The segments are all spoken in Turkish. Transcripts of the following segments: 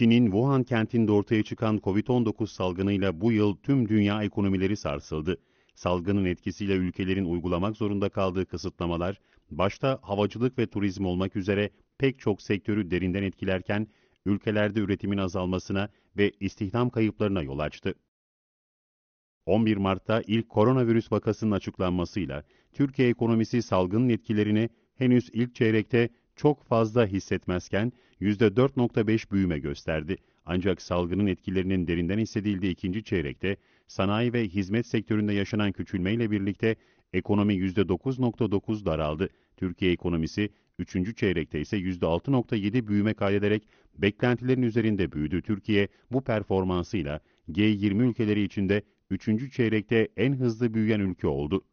Çin'in Wuhan kentinde ortaya çıkan Covid-19 salgınıyla bu yıl tüm dünya ekonomileri sarsıldı. Salgının etkisiyle ülkelerin uygulamak zorunda kaldığı kısıtlamalar, başta havacılık ve turizm olmak üzere pek çok sektörü derinden etkilerken, ülkelerde üretimin azalmasına ve istihdam kayıplarına yol açtı. 11 Mart'ta ilk koronavirüs vakasının açıklanmasıyla Türkiye ekonomisi salgının etkilerini henüz ilk çeyrekte çok fazla hissetmezken %4.5 büyüme gösterdi. Ancak salgının etkilerinin derinden hissedildiği ikinci çeyrekte sanayi ve hizmet sektöründe yaşanan küçülmeyle birlikte ekonomi %9.9 daraldı. Türkiye ekonomisi üçüncü çeyrekte ise %6.7 büyüme kaydederek beklentilerin üzerinde büyüdü. Türkiye bu performansıyla G20 ülkeleri içinde üçüncü çeyrekte en hızlı büyüyen ülke oldu.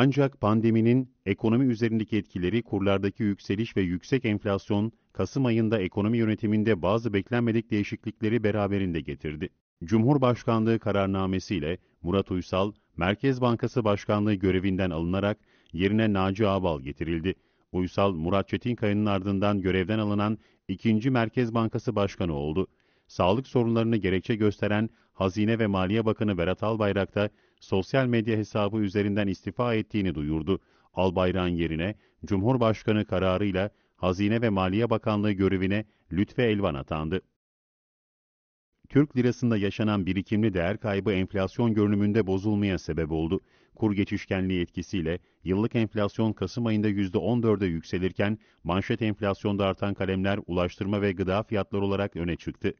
Ancak pandeminin ekonomi üzerindeki etkileri, kurlardaki yükseliş ve yüksek enflasyon Kasım ayında ekonomi yönetiminde bazı beklenmedik değişiklikleri beraberinde getirdi. Cumhurbaşkanlığı kararnamesiyle Murat Uysal, Merkez Bankası Başkanlığı görevinden alınarak yerine Naci Ağbal getirildi. Uysal, Murat Çetinkaya'nın ardından görevden alınan ikinci Merkez Bankası Başkanı oldu. Sağlık sorunlarını gerekçe gösteren Hazine ve Maliye Bakanı Berat Albayrak da sosyal medya hesabı üzerinden istifa ettiğini duyurdu. Albayrak'ın yerine Cumhurbaşkanı kararıyla Hazine ve Maliye Bakanlığı görevine Lütfi Elvan atandı. Türk lirasında yaşanan birikimli değer kaybı enflasyon görünümünde bozulmaya sebep oldu. Kur geçişkenliği etkisiyle yıllık enflasyon Kasım ayında %14'e yükselirken manşet enflasyonda artan kalemler ulaştırma ve gıda fiyatları olarak öne çıktı.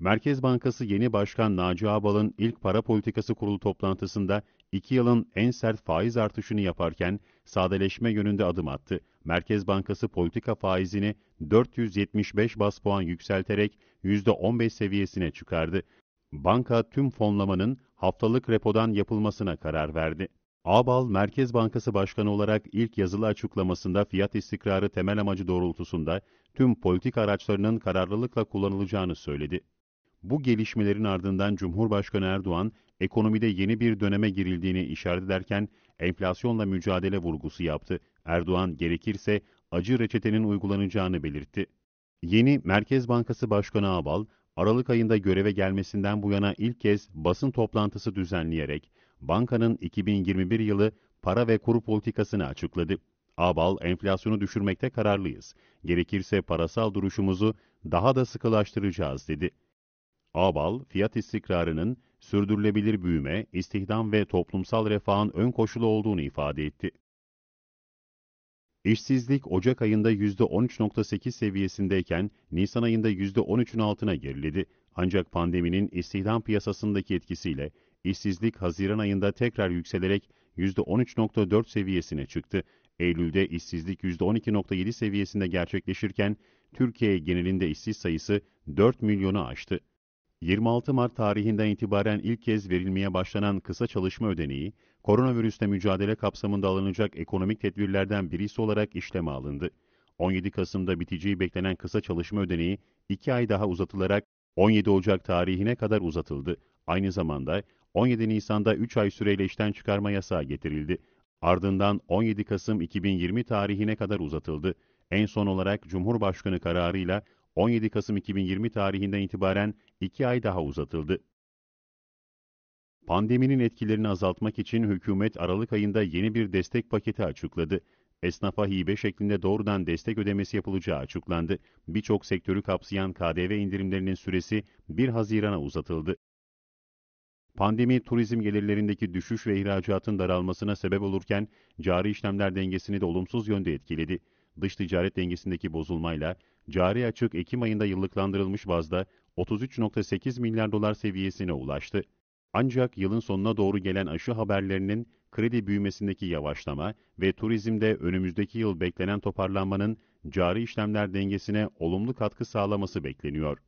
Merkez Bankası yeni başkan Naci Ağbal'ın ilk para politikası kurulu toplantısında iki yılın en sert faiz artışını yaparken sadeleşme yönünde adım attı. Merkez Bankası politika faizini 475 bas puan yükselterek %15 seviyesine çıkardı. Banka tüm fonlamanın haftalık repodan yapılmasına karar verdi. Ağbal, Merkez Bankası Başkanı olarak ilk yazılı açıklamasında fiyat istikrarı temel amacı doğrultusunda tüm politik araçlarının kararlılıkla kullanılacağını söyledi. Bu gelişmelerin ardından Cumhurbaşkanı Erdoğan, ekonomide yeni bir döneme girildiğini işaret ederken enflasyonla mücadele vurgusu yaptı. Erdoğan gerekirse acı reçetenin uygulanacağını belirtti. Yeni Merkez Bankası Başkanı Abal, Aralık ayında göreve gelmesinden bu yana ilk kez basın toplantısı düzenleyerek bankanın 2021 yılı para ve kuru politikasını açıkladı. Abal, enflasyonu düşürmekte kararlıyız. Gerekirse parasal duruşumuzu daha da sıkılaştıracağız dedi. Ağbal, fiyat istikrarının sürdürülebilir büyüme, istihdam ve toplumsal refahın ön koşulu olduğunu ifade etti. İşsizlik Ocak ayında %13.8 seviyesindeyken Nisan ayında %13'ün altına geriledi. Ancak pandeminin istihdam piyasasındaki etkisiyle işsizlik Haziran ayında tekrar yükselerek %13.4 seviyesine çıktı. Eylül'de işsizlik %12.7 seviyesinde gerçekleşirken Türkiye genelinde işsiz sayısı 4 milyonu aştı. 26 Mart tarihinden itibaren ilk kez verilmeye başlanan kısa çalışma ödeneği, koronavirüste mücadele kapsamında alınacak ekonomik tedbirlerden birisi olarak işleme alındı. 17 Kasım'da biteceği beklenen kısa çalışma ödeneği 2 ay daha uzatılarak 17 Ocak tarihine kadar uzatıldı. Aynı zamanda 17 Nisan'da 3 ay süreyle işten çıkarma yasağı getirildi. Ardından 17 Kasım 2020 tarihine kadar uzatıldı. En son olarak Cumhurbaşkanı kararıyla 17 Kasım 2020 tarihinden itibaren 2 ay daha uzatıldı. Pandeminin etkilerini azaltmak için hükümet Aralık ayında yeni bir destek paketi açıkladı. Esnafa hibe şeklinde doğrudan destek ödemesi yapılacağı açıklandı. Birçok sektörü kapsayan KDV indirimlerinin süresi 1 Haziran'a uzatıldı. Pandemi turizm gelirlerindeki düşüş ve ihracatın daralmasına sebep olurken cari işlemler dengesini de olumsuz yönde etkiledi dış ticaret dengesindeki bozulmayla cari açık Ekim ayında yıllıklandırılmış bazda 33.8 milyar dolar seviyesine ulaştı. Ancak yılın sonuna doğru gelen aşı haberlerinin kredi büyümesindeki yavaşlama ve turizmde önümüzdeki yıl beklenen toparlanmanın cari işlemler dengesine olumlu katkı sağlaması bekleniyor.